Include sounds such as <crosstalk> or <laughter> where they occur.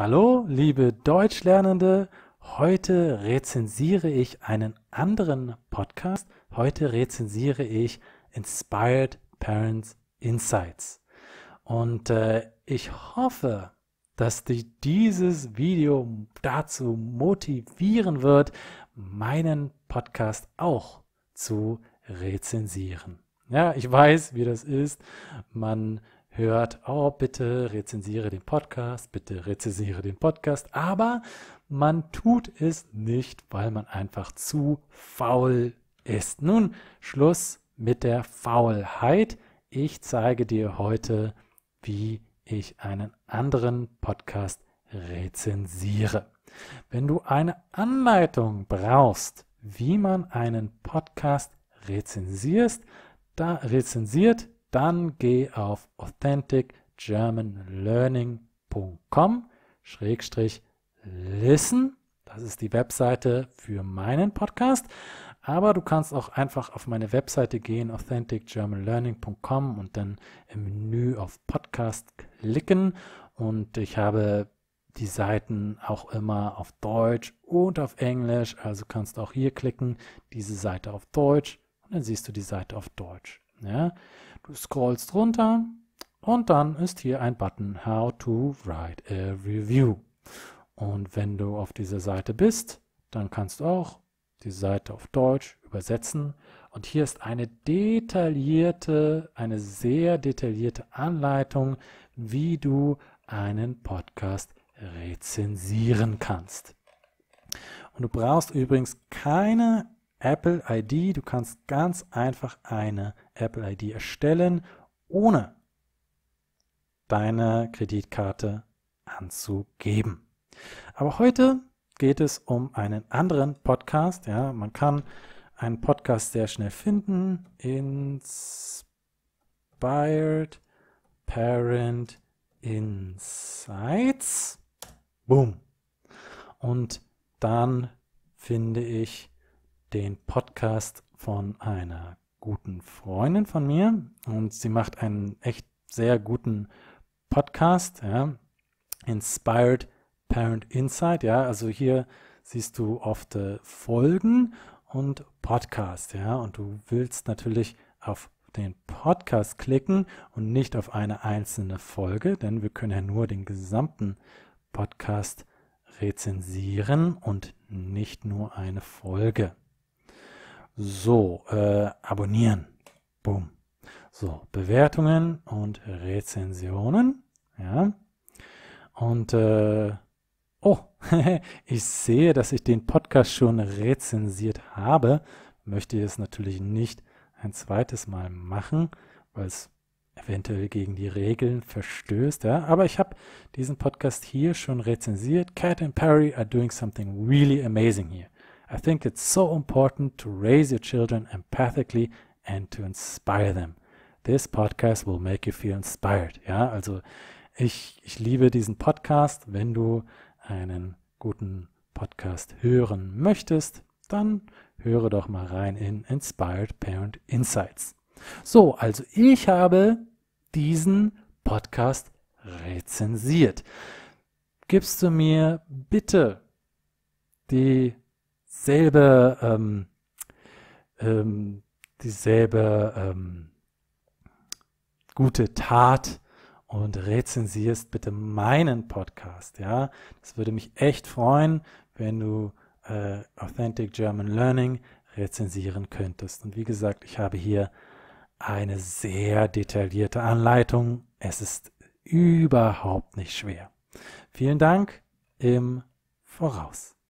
Hallo, liebe Deutschlernende. Heute rezensiere ich einen anderen Podcast. Heute rezensiere ich Inspired Parents Insights. Und äh, ich hoffe, dass dich dieses Video dazu motivieren wird, meinen Podcast auch zu rezensieren. Ja, ich weiß, wie das ist. Man hört, oh, bitte rezensiere den Podcast, bitte rezensiere den Podcast. Aber man tut es nicht, weil man einfach zu faul ist. Nun, Schluss mit der Faulheit. Ich zeige dir heute, wie ich einen anderen Podcast rezensiere. Wenn du eine Anleitung brauchst, wie man einen Podcast rezensiert, da rezensiert, dann geh auf authenticgermanlearning.com-listen. Das ist die Webseite für meinen Podcast. Aber du kannst auch einfach auf meine Webseite gehen, authenticgermanlearning.com und dann im Menü auf Podcast klicken. Und ich habe die Seiten auch immer auf Deutsch und auf Englisch. Also kannst auch hier klicken, diese Seite auf Deutsch und dann siehst du die Seite auf Deutsch. Ja, du scrollst runter und dann ist hier ein Button How to Write a Review. Und wenn du auf dieser Seite bist, dann kannst du auch die Seite auf Deutsch übersetzen. Und hier ist eine detaillierte, eine sehr detaillierte Anleitung, wie du einen Podcast rezensieren kannst. Und du brauchst übrigens keine Apple ID. Du kannst ganz einfach eine Apple ID erstellen, ohne deine Kreditkarte anzugeben. Aber heute geht es um einen anderen Podcast. Ja, man kann einen Podcast sehr schnell finden. Inspired Parent Insights. Boom. Und dann finde ich den Podcast von einer guten Freundin von mir und sie macht einen echt sehr guten Podcast, ja, Inspired Parent Insight, ja, also hier siehst du oft äh, Folgen und Podcast, ja, und du willst natürlich auf den Podcast klicken und nicht auf eine einzelne Folge, denn wir können ja nur den gesamten Podcast rezensieren und nicht nur eine Folge. So, äh, abonnieren. Boom. So, Bewertungen und Rezensionen. Ja. Und äh, oh, <laughs> ich sehe, dass ich den Podcast schon rezensiert habe. Möchte es natürlich nicht ein zweites Mal machen, weil es eventuell gegen die Regeln verstößt. Ja? Aber ich habe diesen Podcast hier schon rezensiert. Cat and Perry are doing something really amazing here. I think it's so important to raise your children empathically and to inspire them. This podcast will make you feel inspired. Ja, also ich, ich liebe diesen Podcast. Wenn du einen guten Podcast hören möchtest, dann höre doch mal rein in Inspired Parent Insights. So, also ich habe diesen Podcast rezensiert. Gibst du mir bitte die selbe, ähm, ähm, dieselbe ähm, gute Tat und rezensierst bitte meinen Podcast. Ja, das würde mich echt freuen, wenn du äh, Authentic German Learning rezensieren könntest. Und wie gesagt, ich habe hier eine sehr detaillierte Anleitung. Es ist überhaupt nicht schwer. Vielen Dank im Voraus.